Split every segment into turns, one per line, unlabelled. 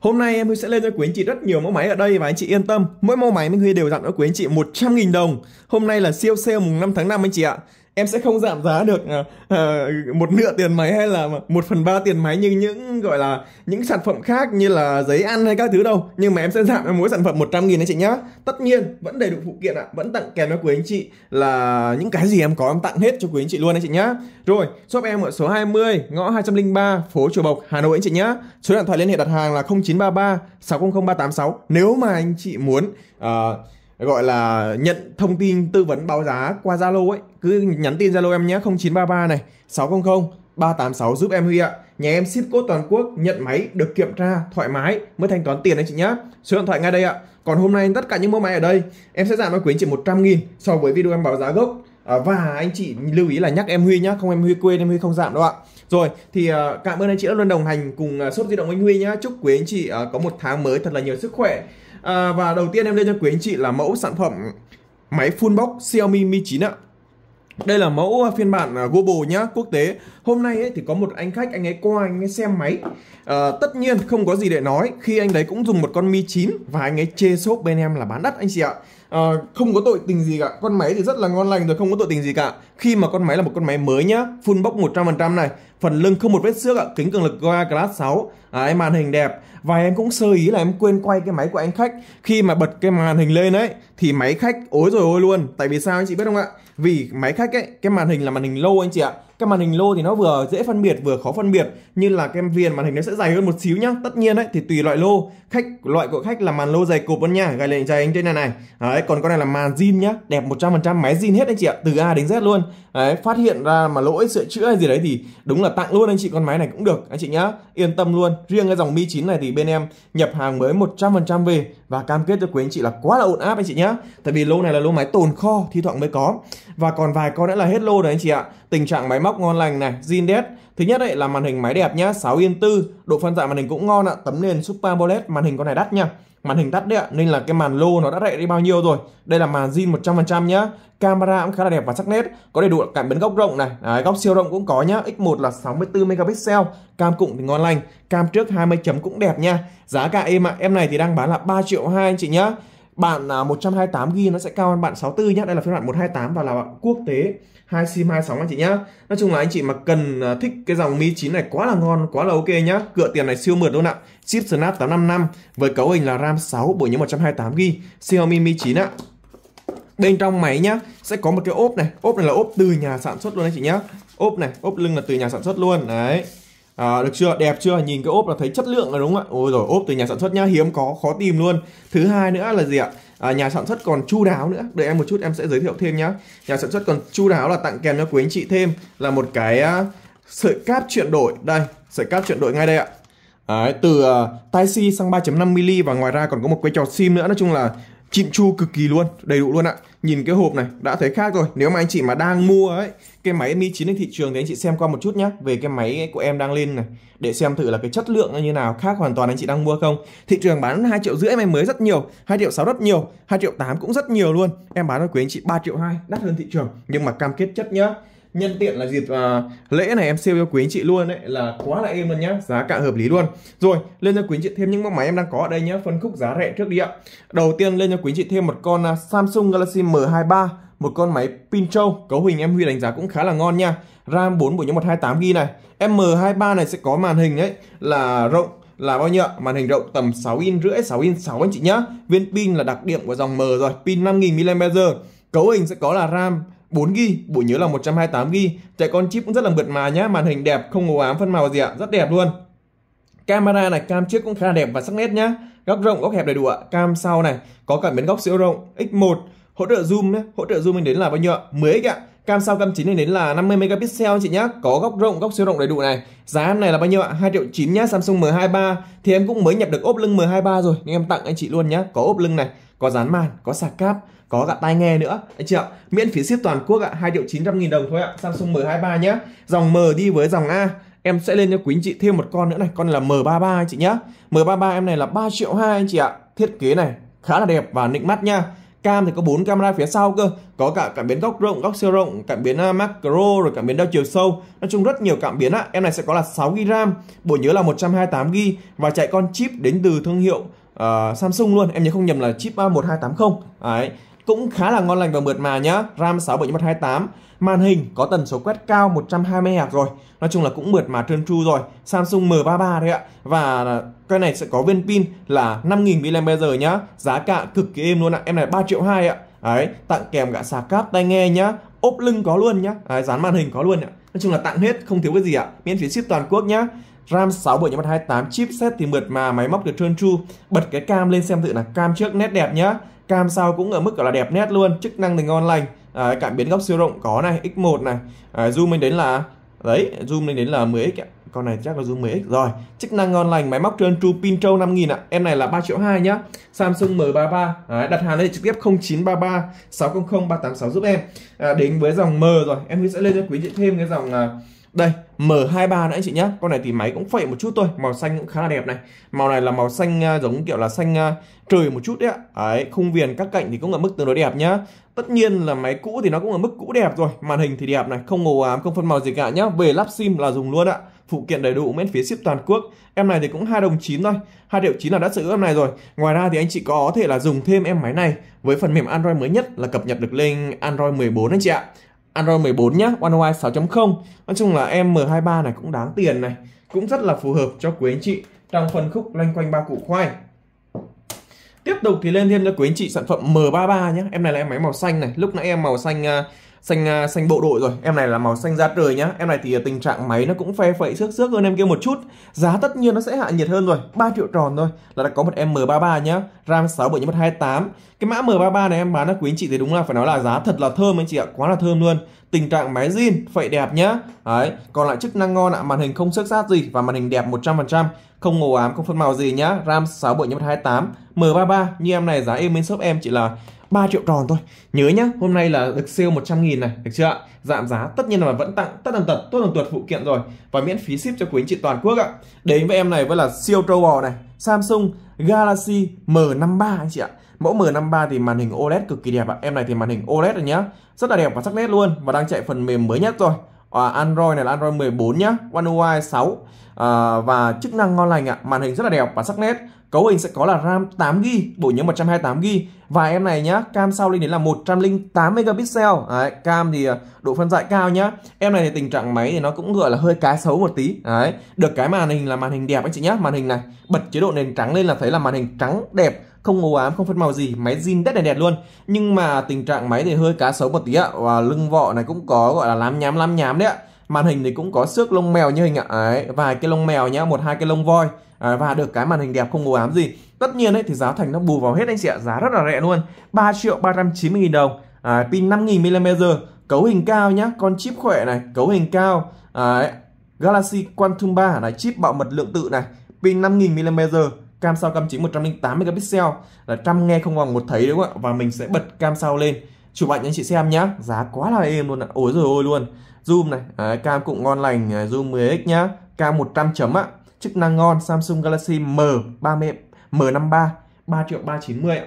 Hôm nay em Huy sẽ lên cho quý anh chị rất nhiều mẫu máy ở đây và anh chị yên tâm, mỗi mẫu máy Minh Huy đều tặng cho quý anh chị 100.000 đồng. Hôm nay là siêu sale mùng 5 tháng 5 anh chị ạ em sẽ không giảm giá được uh, một nửa tiền máy hay là một phần ba tiền máy như những gọi là những sản phẩm khác như là giấy ăn hay các thứ đâu nhưng mà em sẽ giảm mỗi sản phẩm 100 nghìn anh chị nhá tất nhiên vẫn đầy đủ phụ kiện ạ à. vẫn tặng kèm cho quý anh chị là những cái gì em có em tặng hết cho quý anh chị luôn anh chị nhá rồi shop em ở số 20 ngõ 203 phố chùa bộc Hà Nội anh chị nhá số điện thoại liên hệ đặt hàng là 0933 600386 nếu mà anh chị muốn uh, gọi là nhận thông tin tư vấn báo giá qua Zalo ấy, cứ nhắn tin Zalo em nhé 0933 này 600 386 giúp em Huy ạ. Nhà em ship code toàn quốc, nhận máy, được kiểm tra, thoải mái mới thanh toán tiền anh chị nhé. Số điện thoại ngay đây ạ. Còn hôm nay tất cả những mẫu máy ở đây em sẽ giảm cho quý anh chị 100 000 so với video em báo giá gốc. À, và anh chị lưu ý là nhắc em Huy nhá, không em Huy quên em Huy không giảm đâu ạ. Rồi thì à, cảm ơn anh chị đã luôn đồng hành cùng à, shop di động anh Huy nhá. Chúc quý anh chị à, có một tháng mới thật là nhiều sức khỏe à, Và đầu tiên em lên cho quý anh chị là mẫu sản phẩm máy full box Xiaomi Mi 9 ạ đây là mẫu phiên bản à, Global nhá, quốc tế. Hôm nay ấy thì có một anh khách anh ấy qua anh ấy xem máy. À, tất nhiên không có gì để nói, khi anh đấy cũng dùng một con Mi 9 và anh ấy chê shop bên em là bán đắt anh chị ạ. À, không có tội tình gì cả, con máy thì rất là ngon lành rồi, không có tội tình gì cả. Khi mà con máy là một con máy mới nhá, full box 100% này, phần lưng không một vết xước ạ, kính cường lực Goa Glass 6, à, màn hình đẹp và em cũng sơ ý là em quên quay cái máy của anh khách khi mà bật cái màn hình lên ấy thì máy khách ối rồi ôi luôn tại vì sao anh chị biết không ạ vì máy khách ấy cái màn hình là màn hình lô anh chị ạ cái màn hình lô thì nó vừa dễ phân biệt vừa khó phân biệt như là cái viền màn hình nó sẽ dày hơn một xíu nhá tất nhiên đấy thì tùy loại lô khách loại của khách là màn lô dày cộp hơn nha gai lệnh dày anh trên này này đấy còn con này là màn zin nhá đẹp 100% máy zin hết anh chị ạ từ A đến Z luôn đấy phát hiện ra mà lỗi sửa chữa hay gì đấy thì đúng là tặng luôn anh chị con máy này cũng được anh chị nhá yên tâm luôn riêng cái dòng Mi 9 này thì bên em nhập hàng mới 100% về và cam kết cho quý anh chị là quá là ổn áp anh chị nhé tại vì lô này là lô máy tồn kho thi thoảng mới có và còn vài con nữa là hết lô rồi anh chị ạ tình trạng máy móc ngon lành này zin đét thứ nhất đấy là màn hình máy đẹp nhá 6 yên tư độ phân giải màn hình cũng ngon ạ tấm nền super amoled màn hình con này đắt nha màn hình tắt đấy ạ nên là cái màn lô nó đã rẻ đi bao nhiêu rồi đây là màn zin 100% nhá camera cũng khá là đẹp và sắc nét có đầy đủ cảm biến góc rộng này đấy, góc siêu rộng cũng có nhá x1 là 64 megapixel cam cụng thì ngon lành cam trước 20 chấm cũng đẹp nha giá cả em ạ em này thì đang bán là 3 triệu hai anh chị nhá bạn 128GB à, nó sẽ cao hơn bạn 64 nhé đây là phiên bản 128 và là bạn quốc tế hai sim 26 anh chị nhá Nói chung là anh chị mà cần à, thích cái dòng Mi 9 này quá là ngon quá là ok nhá cựa tiền này siêu mượt luôn ạ chip Snap 855 với cấu hình là RAM 6 bộ nhớ 128GB Xiaomi Mi 9 ạ bên trong máy nhá sẽ có một cái ốp này ốp này là ốp từ nhà sản xuất luôn anh chị nhá ốp này ốp lưng là từ nhà sản xuất luôn đấy À, được chưa? Đẹp chưa? Nhìn cái ốp là thấy chất lượng rồi đúng không ạ? Ôi rồi ốp từ nhà sản xuất nhá, hiếm có, khó tìm luôn. Thứ hai nữa là gì ạ? À, nhà sản xuất còn chu đáo nữa. Đợi em một chút em sẽ giới thiệu thêm nhá. Nhà sản xuất còn chu đáo là tặng kèm cho quý anh chị thêm là một cái uh, sợi cáp chuyển đổi. Đây, sợi cáp chuyển đổi ngay đây ạ. Đấy, từ uh, ờ, Type-C sang 3.5mm và ngoài ra còn có một cái trò sim nữa. Nói chung là chỉn chu cực kỳ luôn đầy đủ luôn ạ nhìn cái hộp này đã thấy khác rồi nếu mà anh chị mà đang mua ấy cái máy mi 9 trên thị trường thì anh chị xem qua một chút nhé về cái máy của em đang lên này để xem thử là cái chất lượng như nào khác hoàn toàn anh chị đang mua không thị trường bán hai triệu rưỡi em mới rất nhiều hai triệu sáu rất nhiều hai triệu tám cũng rất nhiều luôn em bán cho quý anh chị 3 triệu hai đắt hơn thị trường nhưng mà cam kết chất nhá nhân tiện là dịp à, lễ này em siêu cho quý anh chị luôn đấy là quá là êm luôn nhá giá cả hợp lý luôn rồi lên cho quý anh chị thêm những mẫu máy em đang có ở đây nhá phân khúc giá rẻ trước đi ạ đầu tiên lên cho quý anh chị thêm một con à, Samsung Galaxy M23 một con máy Pincho cấu hình em Huy đánh giá cũng khá là ngon nha RAM 4 bộ nhớ 128 g này M23 này sẽ có màn hình đấy là rộng là bao nhiêu Màn hình rộng tầm 6 in rưỡi, 6 in 6 anh chị nhá. Viên pin là đặc điểm của dòng M rồi, pin 5000 mAh. Cấu hình sẽ có là RAM 4GB, bộ nhớ là 128GB, chạy con chip cũng rất là mượt mà nhá, màn hình đẹp, không ngố ám phân màu gì ạ, rất đẹp luôn. Camera này cam trước cũng khá đẹp và sắc nét nhá. Góc rộng, góc hẹp đầy đủ ạ. Cam sau này có cả biến góc siêu rộng X1, hỗ trợ zoom nhé. Hỗ trợ zoom mình đến là bao nhiêu ạ? 10x ạ. Cam sau cam chính này đến là 50 megapixel anh chị nhá. Có góc rộng, góc siêu rộng đầy đủ này. Giá này là bao nhiêu ạ? 2 triệu 9 nhá, Samsung M23. Thì em cũng mới nhập được ốp lưng M23 rồi, nên em tặng anh chị luôn nhá. Có ốp lưng này, có dán màn, có sạc cáp có cả tai nghe nữa anh chị ạ miễn phí ship toàn quốc ạ hai triệu chín trăm nghìn đồng thôi ạ Samsung M23 nhé dòng M đi với dòng A em sẽ lên cho quý anh chị thêm một con nữa này con này là M33 anh chị nhé M33 em này là 3 triệu hai anh chị ạ thiết kế này khá là đẹp và nịnh mắt nha cam thì có bốn camera phía sau cơ có cả cảm biến góc rộng góc siêu rộng cảm biến à, macro rồi cảm biến đo chiều sâu nói chung rất nhiều cảm biến ạ em này sẽ có là 6 g ram bộ nhớ là 128 g và chạy con chip đến từ thương hiệu uh, Samsung luôn em nhớ không nhầm là chip à, một 1280 đấy cũng khá là ngon lành và mượt mà nhá. RAM 6 x 128, màn hình có tần số quét cao 120 Hz rồi. Nói chung là cũng mượt mà trơn tru rồi. Samsung M33 đấy ạ. Và cái này sẽ có viên pin là 5000 mAh nhá. Giá cả cực kỳ êm luôn ạ. Em này 3 triệu 2 ạ. Đấy, tặng kèm cả sạc cáp tai nghe nhá. Ốp lưng có luôn nhá. Đấy, dán màn hình có luôn ạ. Nói chung là tặng hết, không thiếu cái gì ạ. Miễn phí ship toàn quốc nhá. RAM 6 bởi những mặt 28 chipset thì mượt mà máy móc được trơn tru bật cái cam lên xem thử là cam trước nét đẹp nhá cam sau cũng ở mức gọi là đẹp nét luôn chức năng thì ngon lành à, cảm biến góc siêu rộng có này x1 này à, zoom lên đến là đấy zoom lên đến là 10x ạ con này chắc là zoom 10x rồi chức năng ngon lành máy móc trơn tru pin trâu 5000 ạ em này là 3 triệu 2 nhá Samsung M33 đấy, đặt hàng lên trực tiếp 0933 600 386 giúp em à, đến với dòng M rồi em sẽ lên cho quý vị thêm cái dòng à, đây M23 nữa anh chị nhé Con này thì máy cũng phệ một chút thôi Màu xanh cũng khá là đẹp này Màu này là màu xanh à, giống kiểu là xanh à, trời một chút đấy ạ Đấy, khung viền các cạnh thì cũng ở mức tương đối đẹp nhá Tất nhiên là máy cũ thì nó cũng ở mức cũ đẹp rồi Màn hình thì đẹp này, không màu ám, không phân màu gì cả nhá Về lắp sim là dùng luôn ạ phụ kiện đầy đủ miễn phí ship toàn quốc em này thì cũng hai đồng chín thôi hai triệu chín là đã sở em này rồi ngoài ra thì anh chị có thể là dùng thêm em máy này với phần mềm android mới nhất là cập nhật được lên android 14 anh chị ạ Android 14 nhá, One UI 6.0. Nói chung là M23 này cũng đáng tiền này, cũng rất là phù hợp cho quý anh chị trong phân khúc loanh quanh ba củ khoai. Tiếp tục thì lên thêm cho quý anh chị sản phẩm M33 nhé Em này là em máy màu xanh này Lúc nãy em màu xanh uh, xanh à, xanh bộ đội rồi em này là màu xanh da trời nhá em này thì à, tình trạng máy nó cũng phe phẩy xước xước hơn em kia một chút giá tất nhiên nó sẽ hạ nhiệt hơn rồi 3 triệu tròn thôi là đã có một em M33 nhá RAM 6 7 x 28 cái mã M33 này em bán nó quý anh chị thì đúng là phải nói là giá thật là thơm anh chị ạ quá là thơm luôn tình trạng máy zin phẩy đẹp nhá đấy còn lại chức năng ngon ạ màn hình không xước xát gì và màn hình đẹp 100% không ngổ ám không phân màu gì nhá RAM 6 bộ nhân 28 M33 như em này giá em bên shop em chỉ là 3 triệu tròn thôi nhớ nhá hôm nay là được sale 100 nghìn này được chưa ạ giảm giá tất nhiên là vẫn tặng tất tần tật tốt tần tuột phụ kiện rồi và miễn phí ship cho quý anh chị toàn quốc ạ đến với em này vẫn là siêu trâu bò này Samsung Galaxy M53 anh chị ạ mẫu M53 thì màn hình OLED cực kỳ đẹp ạ em này thì màn hình OLED rồi nhá rất là đẹp và sắc nét luôn và đang chạy phần mềm mới nhất rồi à, Android này là Android 14 nhá One UI 6 à, và chức năng ngon lành ạ màn hình rất là đẹp và sắc nét Cấu hình sẽ có là RAM 8GB, bộ nhớ 128GB và em này nhá, cam sau lên đến là 108 megapixel. Đấy, cam thì à, độ phân giải cao nhá. Em này thì tình trạng máy thì nó cũng gọi là hơi cá xấu một tí. Đấy, được cái màn hình là màn hình đẹp anh chị nhá, màn hình này bật chế độ nền trắng lên là thấy là màn hình trắng đẹp không ố ám không phân màu gì máy zin rất là đẹp luôn nhưng mà tình trạng máy thì hơi cá xấu một tí ạ và lưng vọ này cũng có gọi là lám nhám lám nhám đấy ạ màn hình thì cũng có xước lông mèo như hình ạ đấy vài cái lông mèo nhá một hai cái lông voi à, và được cái màn hình đẹp không u ám gì tất nhiên đấy thì giá thành nó bù vào hết anh chị ạ giá rất là rẻ luôn 3 triệu 390 nghìn đồng à, pin 5000 mAh cấu hình cao nhá con chip khỏe này cấu hình cao à, Galaxy Quantum 3 là chip bảo mật lượng tự này pin 5000 mAh cam sao cam chính 108 megapixel là trăm nghe không bằng một thấy đúng không ạ và mình sẽ bật cam sau lên chụp ảnh anh chị xem nhá giá quá là êm luôn ạ ối rồi ôi luôn zoom này à, cam cũng ngon lành à, zoom 10x nhá cam 100 chấm ạ chức năng ngon Samsung Galaxy M30 M53 3 triệu 390 ạ.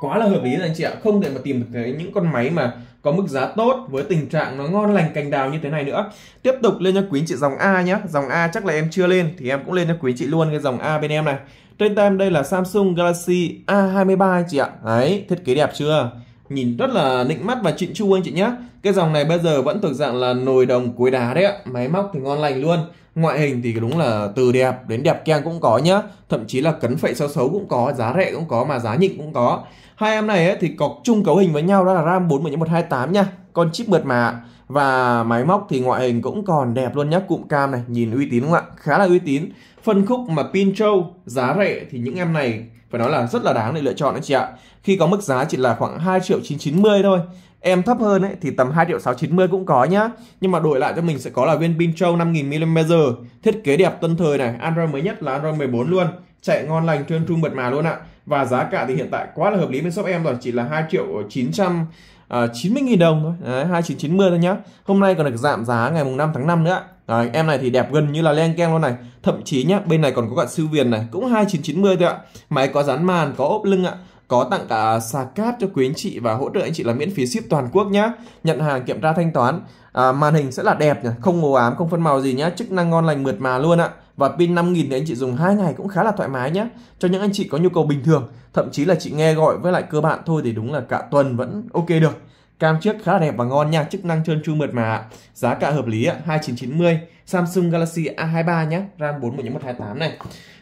Quá là hợp lý rồi anh chị ạ, không thể mà tìm được thấy những con máy mà có mức giá tốt với tình trạng nó ngon lành cành đào như thế này nữa. Tiếp tục lên cho quý anh chị dòng A nhé, dòng A chắc là em chưa lên thì em cũng lên cho quý anh chị luôn cái dòng A bên em này. Trên tay em đây là Samsung Galaxy A23 anh chị ạ. Đấy, thiết kế đẹp chưa? nhìn rất là nịnh mắt và trịnh chu anh chị nhé cái dòng này bây giờ vẫn thực dạng là nồi đồng cuối đá đấy ạ máy móc thì ngon lành luôn ngoại hình thì đúng là từ đẹp đến đẹp keng cũng có nhá thậm chí là cấn phệ xấu xấu cũng có giá rẻ cũng có mà giá nhịn cũng có hai em này ấy, thì cọc chung cấu hình với nhau đó là ram bốn một hai tám nhá. con chip mượt mà và máy móc thì ngoại hình cũng còn đẹp luôn nhá cụm cam này nhìn uy tín không ạ khá là uy tín phân khúc mà pin trâu giá rẻ thì những em này phải nói là rất là đáng để lựa chọn đấy chị ạ. Khi có mức giá chỉ là khoảng 2 triệu 990 thôi. Em thấp hơn ấy, thì tầm 2 triệu 690 cũng có nhá. Nhưng mà đổi lại cho mình sẽ có là viên pin Pincho 5000mm. Thiết kế đẹp tân thời này. Android mới nhất là Android 14 luôn. Chạy ngon lành trơn tru mượt mà luôn ạ. Và giá cả thì hiện tại quá là hợp lý bên shop em rồi. Chỉ là 2 triệu 900 À, 90.000 đồng thôi, Đấy, 2990 thôi nhá Hôm nay còn được giảm giá ngày mùng 5 tháng 5 nữa Đấy, em này thì đẹp gần như là len keng luôn này Thậm chí nhá, bên này còn có cả siêu viền này Cũng 2990 thôi ạ Máy có dán màn, có ốp lưng ạ có tặng cả xà cát cho quý anh chị và hỗ trợ anh chị là miễn phí ship toàn quốc nhá nhận hàng kiểm tra thanh toán à, màn hình sẽ là đẹp nhỉ không màu ám không phân màu gì nhá chức năng ngon lành mượt mà luôn ạ và pin 5000 thì anh chị dùng 2 ngày cũng khá là thoải mái nhé cho những anh chị có nhu cầu bình thường thậm chí là chị nghe gọi với lại cơ bạn thôi thì đúng là cả tuần vẫn ok được Cam trước khá đẹp và ngon nha, chức năng trơn tru mượt mà. Giá cả hợp lý 2990. Samsung Galaxy A23 nhé, RAM 4 128 này.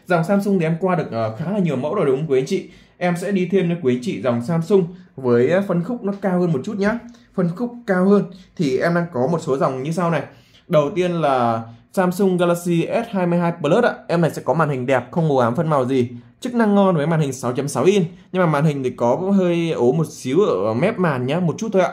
Dòng Samsung thì em qua được ờ, khá là nhiều mẫu rồi đúng không quý anh chị? Em sẽ đi thêm cho quý anh chị dòng Samsung với ờ, phân khúc nó cao hơn một chút nhé. Phân khúc cao hơn thì em đang có một số dòng như sau này. Đầu tiên là Samsung Galaxy S22 Plus ạ. Em này sẽ có màn hình đẹp, không màu ám phân màu gì chức năng ngon với màn hình 6.6 in nhưng mà màn hình thì có hơi ố một xíu ở mép màn nhá một chút thôi ạ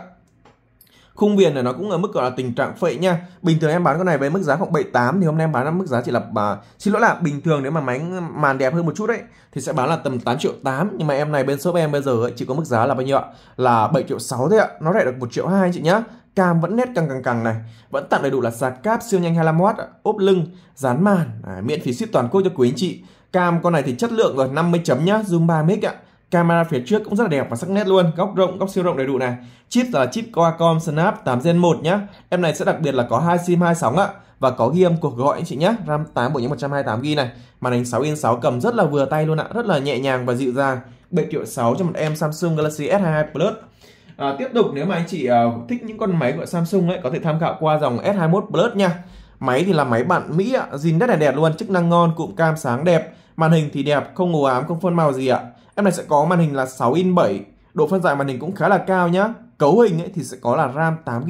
khung viền này nó cũng ở mức gọi là tình trạng phệ nha bình thường em bán con này với mức giá khoảng 78 thì hôm nay em bán ở mức giá chỉ là bà xin lỗi là bình thường nếu mà máy màn đẹp hơn một chút đấy thì sẽ bán là tầm 8 triệu 8 nhưng mà em này bên shop em bây giờ ấy, chỉ có mức giá là bao nhiêu ạ là 7 triệu 6 thôi ạ nó rẻ được 1 triệu 2 chị nhá cam vẫn nét căng căng căng này vẫn tặng đầy đủ là sạc cáp siêu nhanh 25W ốp lưng dán màn à, miễn phí ship toàn quốc cho quý anh chị Cam con này thì chất lượng rồi 50 chấm nhá, zoom 3 mic ạ. Camera phía trước cũng rất là đẹp và sắc nét luôn, góc rộng, góc siêu rộng đầy đủ này. Chip là chip Qualcomm Snap 8 Gen 1 nhá. Em này sẽ đặc biệt là có hai SIM hai sóng ạ và có ghi âm cuộc gọi anh chị nhé RAM 8 bộ nhớ 128GB này màn hình 6 inch 6 cầm rất là vừa tay luôn ạ rất là nhẹ nhàng và dịu dàng 7 triệu 6 cho một em Samsung Galaxy S22 Plus à, tiếp tục nếu mà anh chị uh, thích những con máy của Samsung ấy có thể tham khảo qua dòng S21 Plus nha Máy thì là máy bản Mỹ ạ, zin rất là đẹp luôn, chức năng ngon, cụm cam sáng đẹp, màn hình thì đẹp, không ồ ám, không phân màu gì ạ. Em này sẽ có màn hình là 6 in 7, độ phân giải màn hình cũng khá là cao nhá. Cấu hình ấy thì sẽ có là RAM 8GB,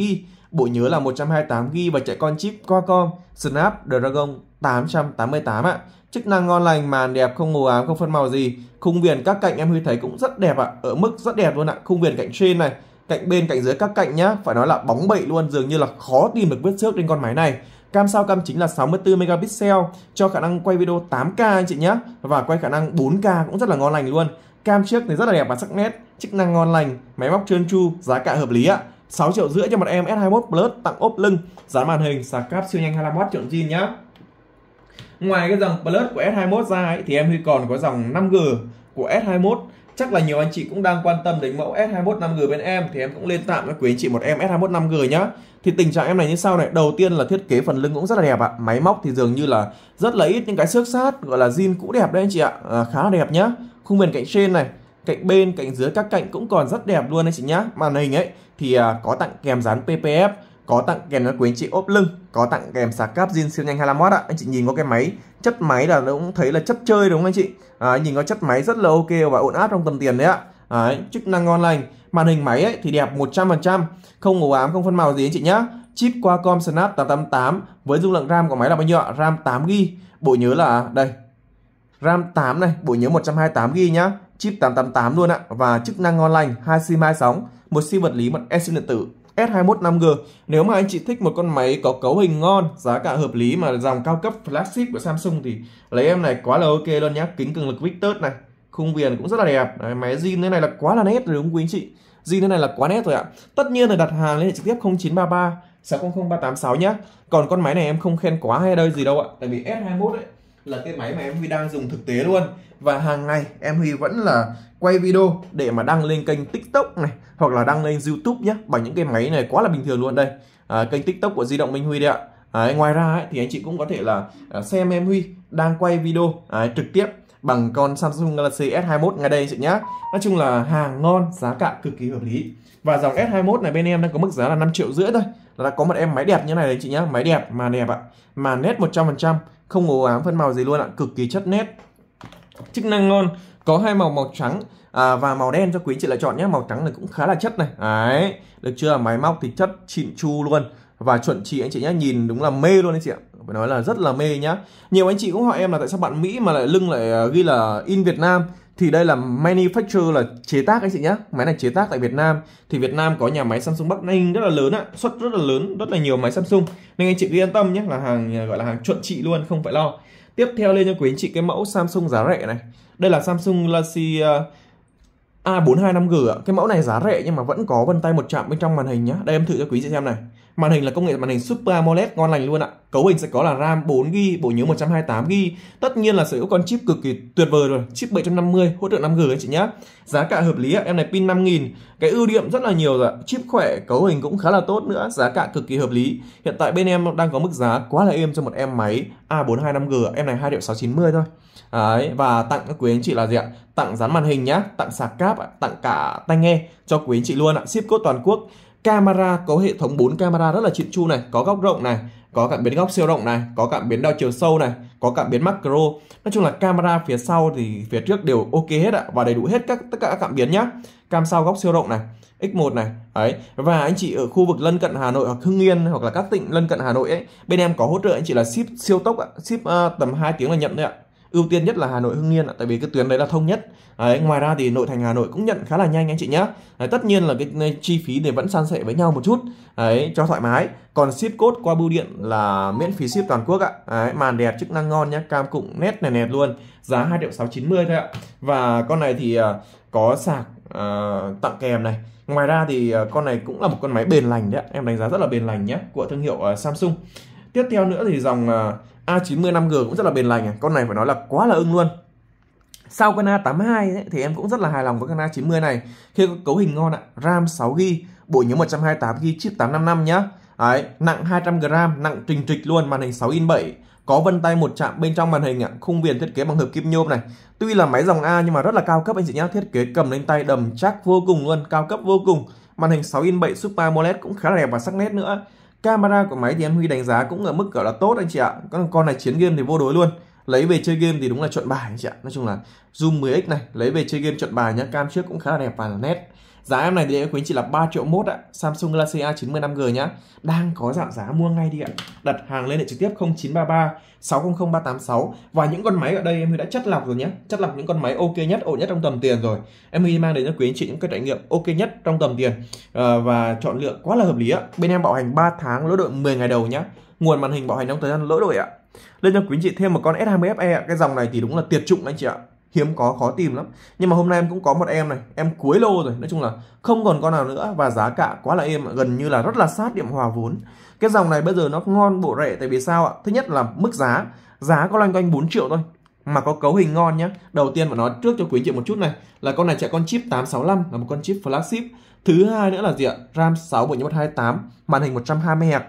bộ nhớ là 128GB và chạy con chip Qualcomm Snapdragon 888 ạ. Chức năng ngon lành, màn đẹp, không màu ám, không phân màu gì. Khung viền các cạnh em Huy thấy cũng rất đẹp ạ, ở mức rất đẹp luôn ạ. Khung viền cạnh trên này, cạnh bên, cạnh dưới các cạnh nhá, phải nói là bóng bẩy luôn, dường như là khó tìm được vết xước trên con máy này. Cam sao cam chính là 64 megapixel cho khả năng quay video 8K anh chị nhé và quay khả năng 4K cũng rất là ngon lành luôn. Cam trước thì rất là đẹp và sắc nét, chức năng ngon lành, máy móc trơn tru, giá cả hợp lý ạ. 6 triệu rưỡi cho một em S21 Plus tặng ốp lưng, dán màn hình, sạc cáp siêu nhanh 25W chuẩn zin nhá. Ngoài cái dòng Plus của S21 ra ấy, thì em Huy còn có dòng 5G của S21 chắc là nhiều anh chị cũng đang quan tâm đến mẫu s 21 5 g bên em thì em cũng lên tạm cho quý anh chị một em s 21 5 g nhá. Thì tình trạng em này như sau này, đầu tiên là thiết kế phần lưng cũng rất là đẹp ạ. Máy móc thì dường như là rất là ít những cái xước sát gọi là zin cũng đẹp đấy anh chị ạ. À, khá là đẹp nhá. Khung viền cạnh trên này, cạnh bên, cạnh dưới các cạnh cũng còn rất đẹp luôn anh chị nhá. Màn hình ấy thì à, có tặng kèm dán PPF có tặng kèm nó quyến trị ốp lưng có tặng kèm sạc cáp zin siêu nhanh 25W ạ anh chị nhìn có cái máy chất máy là cũng thấy là chất chơi đúng không anh chị à, nhìn có chất máy rất là ok và ổn áp trong tầm tiền đấy ạ Đấy, à, chức năng ngon lành màn hình máy ấy, thì đẹp 100% không ổ ám không phân màu gì anh chị nhá chip Qualcomm Snap 888 với dung lượng RAM của máy là bao nhiêu ạ RAM 8GB bộ nhớ là đây RAM 8 này bộ nhớ 128GB nhá chip 888 luôn ạ và chức năng ngon lành hai sim hai sóng một sim vật lý một e sim điện tử S21 5G nếu mà anh chị thích một con máy có cấu hình ngon giá cả hợp lý mà dòng cao cấp flagship của Samsung thì lấy em này quá là ok luôn nhá kính cường lực Victus này khung viền cũng rất là đẹp Đấy, máy zin thế này là quá là nét rồi đúng quý anh chị zin thế này là quá nét rồi ạ tất nhiên là đặt hàng lên trực tiếp 0933 600386 nhá còn con máy này em không khen quá hay đây gì đâu ạ tại vì S21 ấy là cái máy mà em Huy đang dùng thực tế luôn và hàng ngày em Huy vẫn là quay video để mà đăng lên kênh TikTok này hoặc là đăng lên YouTube nhé bằng những cái máy này quá là bình thường luôn đây à, kênh TikTok của di động Minh Huy đấy ạ à, ngoài ra ấy, thì anh chị cũng có thể là à, xem em Huy đang quay video à, trực tiếp bằng con Samsung Galaxy S21 ngay đây chị nhé nói chung là hàng ngon giá cả cực kỳ hợp lý và dòng S21 này bên em đang có mức giá là 5 triệu rưỡi thôi là có một em máy đẹp như này đấy chị nhá máy đẹp mà đẹp ạ mà nét 100% không ố ám phân màu gì luôn ạ cực kỳ chất nét chức năng ngon có hai màu màu trắng à, và màu đen cho quý chị lựa chọn nhé màu trắng này cũng khá là chất này đấy được chưa máy móc thì chất chỉn chu luôn và chuẩn chị anh chị nhé nhìn đúng là mê luôn anh chị ạ phải nói là rất là mê nhá nhiều anh chị cũng hỏi em là tại sao bạn mỹ mà lại lưng lại à, ghi là in việt nam thì đây là manufacture là chế tác anh chị nhé máy này chế tác tại Việt Nam thì Việt Nam có nhà máy Samsung Bắc Ninh rất là lớn ạ xuất rất là lớn rất là nhiều máy Samsung nên anh chị cứ yên tâm nhé là hàng gọi là hàng chuẩn trị luôn không phải lo tiếp theo lên cho quý anh chị cái mẫu Samsung giá rẻ này đây là Samsung Galaxy à, A425G ạ cái mẫu này giá rẻ nhưng mà vẫn có vân tay một chạm bên trong màn hình nhá đây em thử cho quý chị xem này Màn hình là công nghệ màn hình Super AMOLED ngon lành luôn ạ. Cấu hình sẽ có là RAM 4GB, bộ nhớ 128GB. Tất nhiên là sở hữu con chip cực kỳ tuyệt vời rồi, chip 750, hỗ trợ 5G anh chị nhá. Giá cả hợp lý ạ, em này pin 5000. Cái ưu điểm rất là nhiều rồi ạ. Chip khỏe, cấu hình cũng khá là tốt nữa, giá cả cực kỳ hợp lý. Hiện tại bên em đang có mức giá quá là êm cho một em máy A425G, em này 2 triệu 690 thôi. Đấy, và tặng các quý anh chị là gì ạ? Tặng dán màn hình nhá, tặng sạc cáp, tặng cả tai nghe cho quý anh chị luôn ạ, ship code toàn quốc camera có hệ thống 4 camera rất là chịu chu này có góc rộng này có cảm biến góc siêu rộng này có cảm biến đo chiều sâu này có cảm biến macro nói chung là camera phía sau thì phía trước đều ok hết ạ và đầy đủ hết các tất cả các cảm biến nhá cam sau góc siêu rộng này X1 này ấy và anh chị ở khu vực lân cận Hà Nội hoặc Hưng Yên hoặc là các tỉnh lân cận Hà Nội ấy bên em có hỗ trợ anh chị là ship siêu tốc ạ ship uh, tầm 2 tiếng là nhận đấy ạ ưu tiên nhất là Hà Nội Hưng Yên ạ tại vì cái tuyến đấy là thông nhất đấy, ngoài ra thì nội thành Hà Nội cũng nhận khá là nhanh anh chị nhé tất nhiên là cái chi phí thì vẫn san sẻ với nhau một chút đấy cho thoải mái còn ship cốt qua bưu điện là miễn phí ship toàn quốc ạ đấy, màn đẹp chức năng ngon nhá cam cụm nét nè nẹt luôn giá 2 triệu 690 thôi ạ và con này thì à, có sạc uh, tặng kèm này ngoài ra thì à, con này cũng là một con máy bền lành đấy em đánh giá rất là bền lành nhé của thương hiệu uh, Samsung tiếp theo nữa thì dòng à, A95G cũng rất là bền lành à. con này phải nói là quá là ưng luôn sau con A82 ấy, thì em cũng rất là hài lòng với con A90 này khi có cấu hình ngon ạ RAM 6GB bộ nhớ 128GB chip 855 nhá Đấy, nặng 200g, nặng trình trịch luôn, màn hình 6 in 7 có vân tay một chạm bên trong màn hình ạ, khung viền thiết kế bằng hợp kim nhôm này. Tuy là máy dòng A nhưng mà rất là cao cấp anh chị nhá, thiết kế cầm lên tay đầm chắc vô cùng luôn, cao cấp vô cùng. Màn hình 6 in 7 Super AMOLED cũng khá là đẹp và sắc nét nữa. Camera của máy thì em Huy đánh giá cũng ở mức gọi là tốt anh chị ạ. Con con này chiến game thì vô đối luôn. Lấy về chơi game thì đúng là chọn bài anh chị ạ. Nói chung là zoom 10x này, lấy về chơi game chọn bài nhá. Cam trước cũng khá là đẹp và là nét. Giá em này thì quý anh chị là 3 triệu mốt ạ. Samsung Galaxy A90 5G nhá. Đang có giảm giá mua ngay đi ạ. Đặt hàng lên hệ trực tiếp 0933 600 386 và những con máy ở đây em Huy đã chất lọc rồi nhé. Chất lọc những con máy ok nhất, ổn nhất trong tầm tiền rồi. Em Huy mang đến cho quý anh chị những cái trải nghiệm ok nhất trong tầm tiền à, và chọn lựa quá là hợp lý ạ. Bên em bảo hành 3 tháng lỗi đội 10 ngày đầu nhá. Nguồn màn hình bảo hành trong thời gian lỗi đội ạ. Lên cho quý anh chị thêm một con S20FE ạ cái dòng này thì đúng là tuyệt chủng anh chị ạ hiếm có khó tìm lắm nhưng mà hôm nay em cũng có một em này em cuối lô rồi nói chung là không còn con nào nữa và giá cả quá là êm gần như là rất là sát điểm hòa vốn cái dòng này bây giờ nó ngon bổ rẻ tại vì sao ạ thứ nhất là mức giá giá có loanh quanh 4 triệu thôi mà có cấu hình ngon nhé đầu tiên mà nói trước cho quý chị một chút này là con này chạy con chip 865 là một con chip flagship thứ hai nữa là gì ạ ram sáu bộ nhớ tám màn hình 120 hz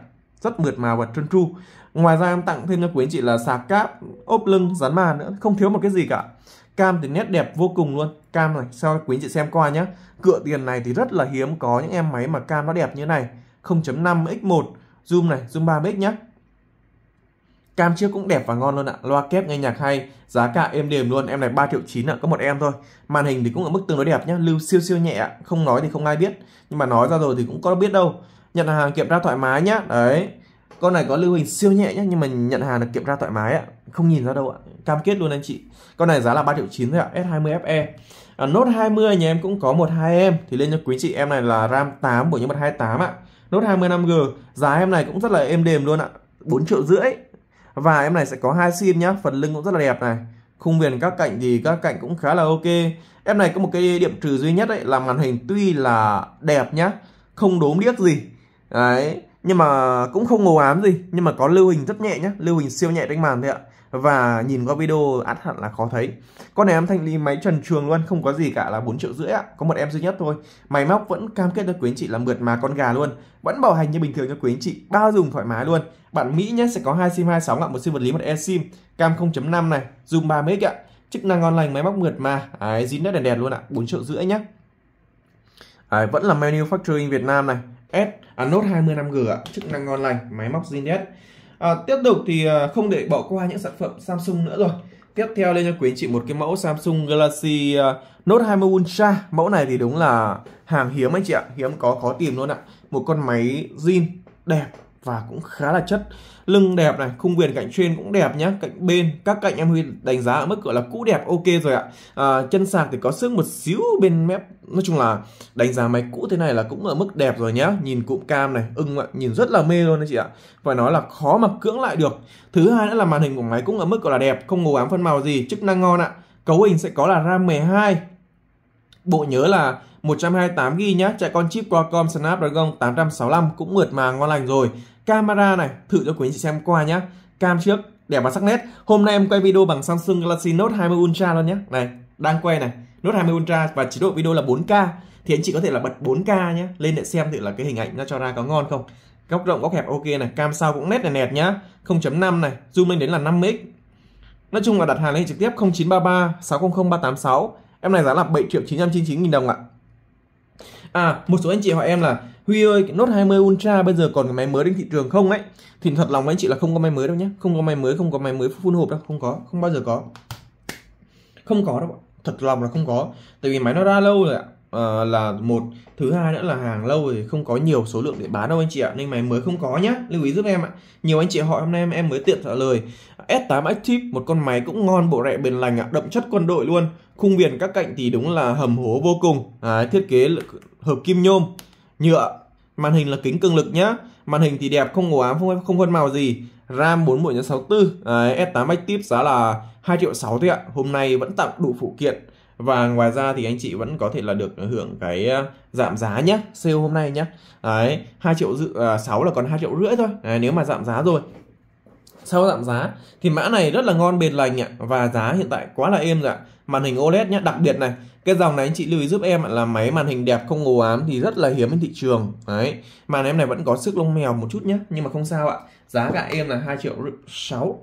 rất mượt mà và trơn tru ngoài ra em tặng thêm cho quý anh chị là sạc cáp ốp lưng dán màn nữa không thiếu một cái gì cả cam thì nét đẹp vô cùng luôn cam này sau quý anh chị xem qua nhé cựa tiền này thì rất là hiếm có những em máy mà cam nó đẹp như này 0.5 x1 zoom này zoom 3 x nhé cam trước cũng đẹp và ngon luôn ạ loa kép nghe nhạc hay giá cả êm đềm luôn em này 3 triệu chín ạ có một em thôi màn hình thì cũng ở mức tương đối đẹp nhé lưu siêu siêu nhẹ không nói thì không ai biết nhưng mà nói ra rồi thì cũng có biết đâu nhận hàng kiểm tra thoải mái nhé đấy con này có lưu hình siêu nhẹ nhé nhưng mà nhận hàng được kiểm tra thoải mái ạ không nhìn ra đâu ạ cam kết luôn anh chị con này giá là 3 triệu chín thôi ạ S20 FE à, Note 20 nhà em cũng có một hai em thì lên cho quý chị em này là RAM 8 của nhân vật 28 ạ Note 20 5G giá em này cũng rất là êm đềm luôn ạ 4 triệu rưỡi và em này sẽ có hai sim nhá phần lưng cũng rất là đẹp này khung viền các cạnh thì các cạnh cũng khá là ok em này có một cái điểm trừ duy nhất đấy là màn hình tuy là đẹp nhá không đốm điếc gì đấy nhưng mà cũng không ngầu ám gì nhưng mà có lưu hình rất nhẹ nhá lưu hình siêu nhẹ trên màn thôi ạ và nhìn qua video át hẳn là khó thấy con này em thanh lý máy trần trường luôn không có gì cả là 4 triệu rưỡi ạ có một em duy nhất thôi máy móc vẫn cam kết cho quý anh chị là mượt mà con gà luôn vẫn bảo hành như bình thường cho quý anh chị bao dùng thoải mái luôn bạn Mỹ nhé sẽ có hai sim hai 26 ạ một sim vật lý một e sim cam 0.5 này zoom 3 mic ạ chức năng ngon lành máy móc mượt mà ấy dính rất đèn đèn luôn ạ 4 triệu rưỡi nhá à, vẫn là manufacturing Việt Nam này S à, Note 20 5G ạ, chức năng ngon lành, máy móc Zin À, tiếp tục thì à, không để bỏ qua những sản phẩm Samsung nữa rồi. Tiếp theo lên cho quý anh chị một cái mẫu Samsung Galaxy à, Note 20 Ultra. Mẫu này thì đúng là hàng hiếm anh chị ạ, hiếm có khó tìm luôn ạ. Một con máy zin đẹp và cũng khá là chất lưng đẹp này khung viền cạnh trên cũng đẹp nhá cạnh bên các cạnh em huy đánh giá ở mức gọi là cũ đẹp ok rồi ạ à, chân sạc thì có xước một xíu bên mép nói chung là đánh giá máy cũ thế này là cũng ở mức đẹp rồi nhá nhìn cụm cam này ưng ạ nhìn rất là mê luôn đấy chị ạ phải nói là khó mà cưỡng lại được thứ hai nữa là màn hình của máy cũng ở mức gọi là đẹp không ngủ ám phân màu gì chức năng ngon ạ cấu hình sẽ có là ram 12 Bộ nhớ là 128GB nhá, chạy con chip Qualcomm Snapdragon 865 cũng mượt mà ngon lành rồi. Camera này, thử cho quý anh chị xem qua nhá. Cam trước, đẹp và sắc nét. Hôm nay em quay video bằng Samsung Galaxy Note 20 Ultra luôn nhé. Này, đang quay này. Note 20 Ultra và chế độ video là 4K. Thì anh chị có thể là bật 4K nhé. Lên để xem thử là cái hình ảnh nó cho ra có ngon không. Góc rộng, góc hẹp ok này. Cam sau cũng nét này nẹt nhá. 0.5 này. Zoom lên đến là 5x. Nói chung là đặt hàng lên trực tiếp 0933 600 386 Em này giá là 7 triệu 999 nghìn đồng ạ. À, một số anh chị hỏi em là Huy ơi, cái Note 20 Ultra bây giờ còn cái máy mới đến thị trường không ấy? Thì thật lòng với anh chị là không có máy mới đâu nhé. Không có máy mới, không có máy mới full hộp đâu. Không có, không bao giờ có. Không có đâu ạ. Thật lòng là không có. Tại vì máy nó ra lâu rồi ạ. Ờ, là một thứ hai nữa là hàng lâu thì không có nhiều số lượng để bán đâu anh chị ạ nên máy mới không có nhá lưu ý giúp em ạ nhiều anh chị hỏi hôm nay em, em mới tiện trả lời S8 Active một con máy cũng ngon bộ rẹ bền lành ạ đậm chất quân đội luôn khung viền các cạnh thì đúng là hầm hố vô cùng à, thiết kế hợp kim nhôm nhựa màn hình là kính cường lực nhá màn hình thì đẹp không ổ ám không không phân màu gì RAM 47 64 à, S8 Active giá là 2 triệu 6 thôi ạ hôm nay vẫn tặng đủ phụ kiện và ngoài ra thì anh chị vẫn có thể là được hưởng cái à, giảm giá nhé sale hôm nay nhé đấy hai triệu dự à, sáu là còn hai triệu rưỡi thôi đấy, nếu mà giảm giá rồi sau giảm giá thì mã này rất là ngon bền lành ạ và giá hiện tại quá là êm dạ màn hình OLED nhé đặc biệt này cái dòng này anh chị lưu ý giúp em là máy màn hình đẹp không ngồ ám thì rất là hiếm trên thị trường đấy màn em này vẫn có sức lông mèo một chút nhé nhưng mà không sao ạ giá cả em là hai triệu sáu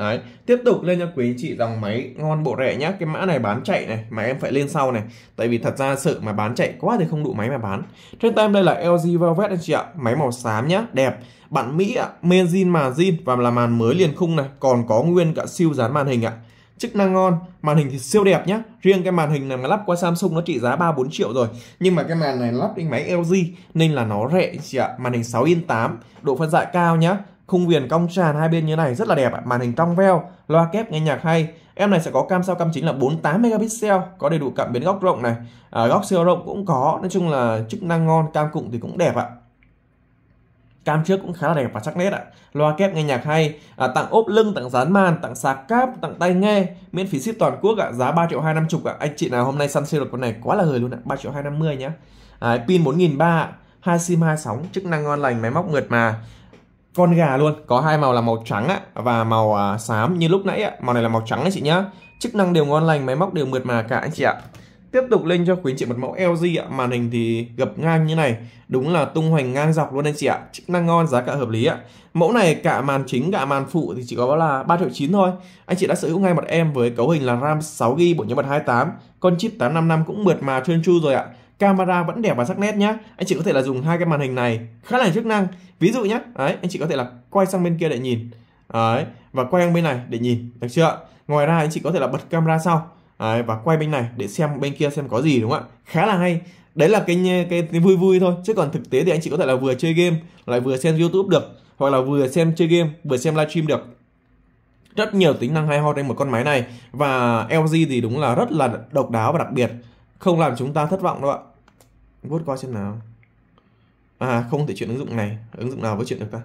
Đấy, tiếp tục lên cho quý chị dòng máy ngon bộ rẻ nhá. Cái mã này bán chạy này, mà em phải lên sau này. Tại vì thật ra sự mà bán chạy quá thì không đủ máy mà bán. Trên tay em đây là LG Velvet anh chị ạ, máy màu xám nhá, đẹp. bạn Mỹ ạ, men zin mà zin và là màn mới liền khung này, còn có nguyên cả siêu dán màn hình ạ. Chức năng ngon, màn hình thì siêu đẹp nhá. Riêng cái màn hình này mà lắp qua Samsung nó trị giá 3 4 triệu rồi. Nhưng mà cái màn này lắp lên máy LG nên là nó rẻ chị ạ. Màn hình 6 in 8, độ phân giải cao nhá khung viền cong tràn hai bên như này rất là đẹp ạ. màn hình trong veo loa kép nghe nhạc hay em này sẽ có cam sau cam chính là 48 megapixel có đầy đủ cảm biến góc rộng này à, góc siêu rộng cũng có nói chung là chức năng ngon cam cụm thì cũng đẹp ạ cam trước cũng khá là đẹp và sắc nét ạ loa kép nghe nhạc hay à, tặng ốp lưng tặng dán màn tặng sạc cáp tặng tai nghe miễn phí ship toàn quốc ạ giá 3 triệu hai năm chục ạ anh chị nào hôm nay săn siêu được con này quá là hời luôn ạ 3 triệu hai năm mươi nhá à, pin ba hai sim hai sóng chức năng ngon lành máy móc mượt mà con gà luôn có hai màu là màu trắng á, và màu à, xám như lúc nãy á. màu này là màu trắng đấy chị nhá chức năng đều ngon lành máy móc đều mượt mà cả anh chị ạ tiếp tục lên cho quý anh chị một mẫu LG ạ màn hình thì gập ngang như này đúng là tung hoành ngang dọc luôn anh chị ạ chức năng ngon giá cả hợp lý ạ mẫu này cả màn chính cả màn phụ thì chỉ có là ba triệu chín thôi anh chị đã sở hữu ngay một em với cấu hình là RAM 6 g bộ nhớ mật 28 con chip 855 cũng mượt mà trơn tru rồi ạ camera vẫn đẹp và sắc nét nhá anh chị có thể là dùng hai cái màn hình này khá là chức năng ví dụ nhá đấy anh chị có thể là quay sang bên kia để nhìn đấy và quay sang bên này để nhìn được chưa ngoài ra anh chị có thể là bật camera sau đấy, và quay bên này để xem bên kia xem có gì đúng không ạ khá là hay đấy là cái, cái cái vui vui thôi chứ còn thực tế thì anh chị có thể là vừa chơi game lại vừa xem youtube được hoặc là vừa xem chơi game vừa xem livestream được rất nhiều tính năng hay ho trên một con máy này và LG thì đúng là rất là độc đáo và đặc biệt không làm chúng ta thất vọng đâu ạ vuốt qua xem nào à không thể chuyện ứng dụng này ứng dụng nào với chuyện được ta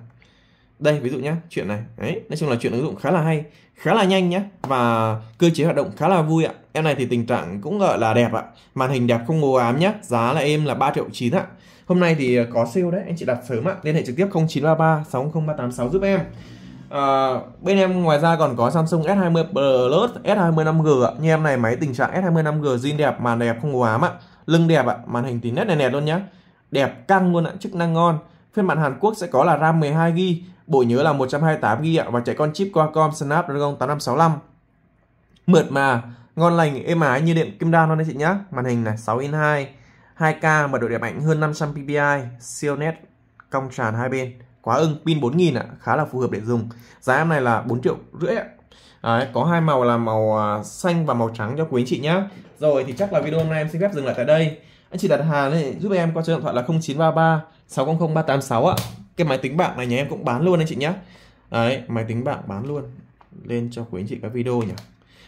đây ví dụ nhé chuyện này đấy nói chung là chuyện ứng dụng khá là hay khá là nhanh nhé và cơ chế hoạt động khá là vui ạ em này thì tình trạng cũng gọi là đẹp ạ màn hình đẹp không màu ám nhé giá là em là 3 triệu chín ạ hôm nay thì à, có sale đấy anh chị đặt sớm ạ liên hệ trực tiếp 0933 60386 giúp em à, bên em ngoài ra còn có Samsung S20 Plus S20 5G ạ như em này máy tình trạng S20 5G zin đẹp màn đẹp không màu ám ạ lưng đẹp ạ màn hình thì nét này nè luôn nhá đẹp căng luôn ạ chức năng ngon phiên bản Hàn Quốc sẽ có là RAM 12GB bộ nhớ là 128GB ạ và chạy con chip Qualcomm Snapdragon 8565 mượt mà ngon lành êm ái như điện kim đan luôn đấy chị nhá màn hình này 6 in 2 2K mật độ đẹp ảnh hơn 500 ppi siêu nét cong tràn hai bên quá ưng pin 4000 ạ khá là phù hợp để dùng giá em này là 4 triệu rưỡi ạ Đấy, có hai màu là màu à, xanh và màu trắng cho quý anh chị nhé Rồi thì chắc là video hôm nay em xin phép dừng lại tại đây Anh chị đặt hàng ấy, giúp em qua số điện thoại là 0933 600 386 ạ Cái máy tính bảng này nhà em cũng bán luôn anh chị nhé Đấy, máy tính bảng bán luôn Lên cho quý anh chị các video nhỉ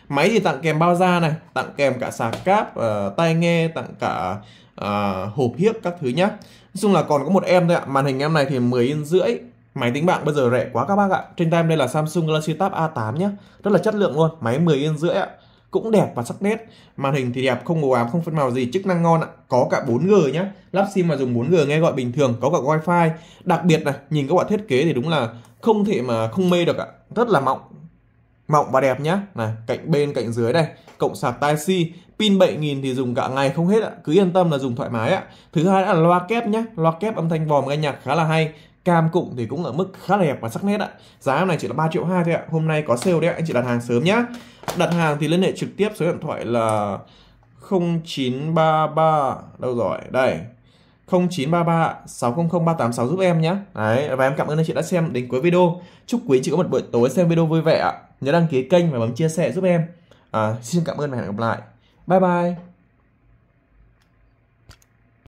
Máy thì tặng kèm bao da này, tặng kèm cả sạc cáp, uh, tai nghe, tặng cả uh, hộp hiếp các thứ nhá. Nói chung là còn có một em thôi ạ. Màn hình em này thì 10 inch rưỡi, Máy tính bảng bây giờ rẻ quá các bác ạ. Trên tay em đây là Samsung Galaxy Tab A8 nhé. Rất là chất lượng luôn, máy 10 yên rưỡi ạ. Cũng đẹp và sắc nét. Màn hình thì đẹp, không màu ám, không phân màu gì, chức năng ngon ạ. Có cả 4G nhé. Lắp SIM mà dùng 4G nghe gọi bình thường, có cả wifi. Đặc biệt này, nhìn các bạn thiết kế thì đúng là không thể mà không mê được ạ. Rất là mọng, mọng và đẹp nhá này cạnh bên cạnh dưới đây cộng sạc tai si pin 7000 thì dùng cả ngày không hết ạ cứ yên tâm là dùng thoải mái ạ thứ hai là loa kép nhá loa kép âm thanh vòm nghe nhạc khá là hay cam cụm thì cũng ở mức khá là đẹp và sắc nét ạ giá em này chỉ là 3 triệu hai thôi ạ hôm nay có sale đấy ạ anh chị đặt hàng sớm nhá đặt hàng thì liên hệ trực tiếp số điện thoại là 0933 đâu rồi đây 0933 600386 giúp em nhé Đấy, và em cảm ơn anh chị đã xem đến cuối video Chúc quý chị có một buổi tối xem video vui vẻ ạ Nhớ đăng ký kênh và bấm chia sẻ giúp em à, Xin cảm ơn và hẹn gặp lại Bye bye